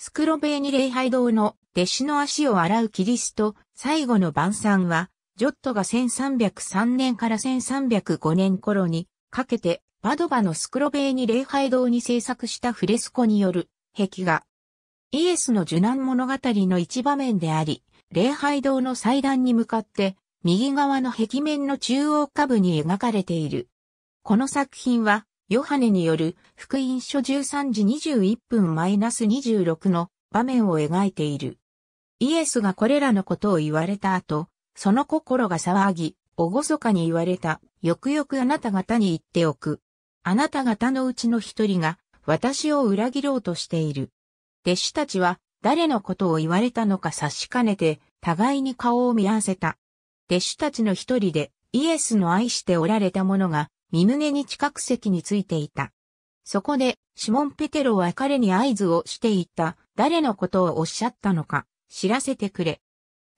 スクロベーニ礼拝堂の弟子の足を洗うキリスト、最後の晩餐は、ジョットが1303年から1305年頃にかけて、バドバのスクロベーニ礼拝堂に制作したフレスコによる壁画。イエスの受難物語の一場面であり、礼拝堂の祭壇に向かって、右側の壁面の中央下部に描かれている。この作品は、ヨハネによる福音書13時21分 -26 の場面を描いている。イエスがこれらのことを言われた後、その心が騒ぎ、おごそかに言われた、よくよくあなた方に言っておく。あなた方のうちの一人が、私を裏切ろうとしている。弟子たちは、誰のことを言われたのか察しかねて、互いに顔を見合わせた。弟子たちの一人で、イエスの愛しておられた者が、身胸に近く席についていた。そこで、シモン・ペテロは彼に合図をしていった、誰のことをおっしゃったのか、知らせてくれ。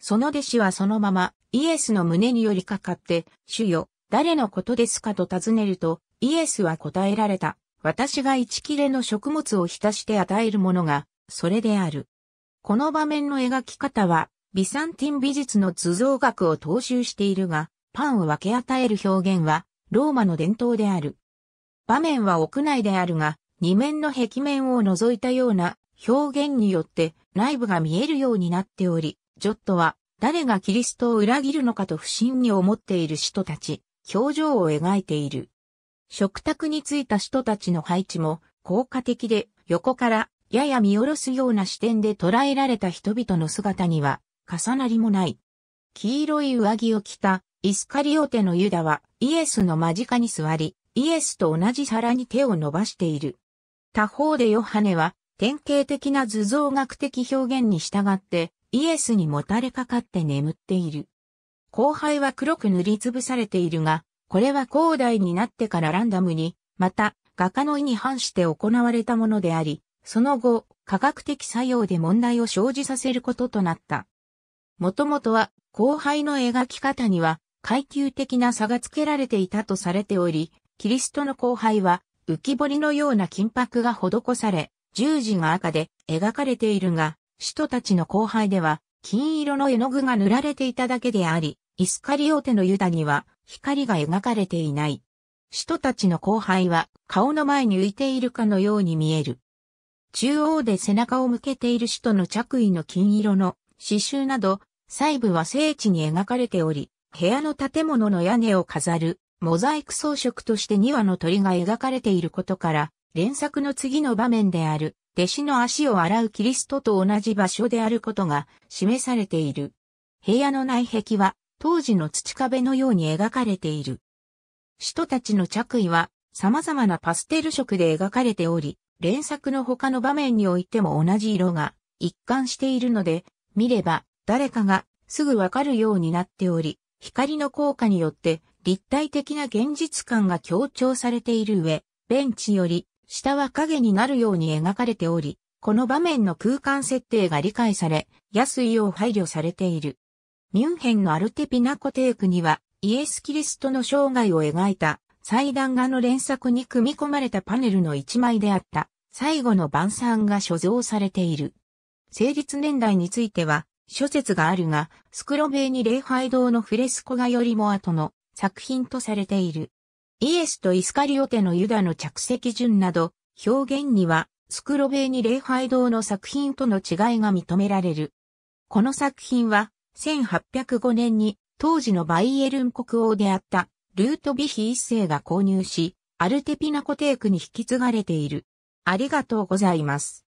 その弟子はそのまま、イエスの胸に寄りかかって、主よ、誰のことですかと尋ねると、イエスは答えられた。私が一切れの食物を浸して与えるものが、それである。この場面の描き方は、ビサンティン美術の図像学を踏襲しているが、パンを分け与える表現は、ローマの伝統である。場面は屋内であるが、二面の壁面を除いたような表現によって内部が見えるようになっており、ジョットは誰がキリストを裏切るのかと不審に思っている人たち、表情を描いている。食卓に着いた人たちの配置も効果的で横からやや見下ろすような視点で捉えられた人々の姿には重なりもない。黄色い上着を着たイスカリオテのユダはイエスの間近に座り、イエスと同じ皿に手を伸ばしている。他方でヨハネは典型的な図像学的表現に従ってイエスにもたれかかって眠っている。後輩は黒く塗りつぶされているが、これは広大になってからランダムに、また画家の意に反して行われたものであり、その後、科学的作用で問題を生じさせることとなった。もともとは、後輩の描き方には、階級的な差がつけられていたとされており、キリストの後輩は浮き彫りのような金箔が施され、十字が赤で描かれているが、使徒たちの後輩では金色の絵の具が塗られていただけであり、イスカリオテのユダには光が描かれていない。使徒たちの後輩は顔の前に浮いているかのように見える。中央で背中を向けている使徒の着衣の金色の刺繍など、細部は聖地に描かれており、部屋の建物の屋根を飾る、モザイク装飾として2羽の鳥が描かれていることから、連作の次の場面である、弟子の足を洗うキリストと同じ場所であることが示されている。部屋の内壁は、当時の土壁のように描かれている。使徒たちの着衣は、様々なパステル色で描かれており、連作の他の場面においても同じ色が一貫しているので、見れば誰かがすぐわかるようになっており、光の効果によって立体的な現実感が強調されている上、ベンチより下は影になるように描かれており、この場面の空間設定が理解され、安いよう配慮されている。ミュンヘンのアルテピナコテークには、イエス・キリストの生涯を描いた祭壇画の連作に組み込まれたパネルの一枚であった、最後の晩餐が所蔵されている。成立年代については、諸説があるが、スクロベーニ礼拝堂のフレスコ画よりも後の作品とされている。イエスとイスカリオテのユダの着席順など、表現には、スクロベーニ礼拝堂の作品との違いが認められる。この作品は、1805年に、当時のバイエルン国王であった、ルートビヒ一世が購入し、アルテピナコテークに引き継がれている。ありがとうございます。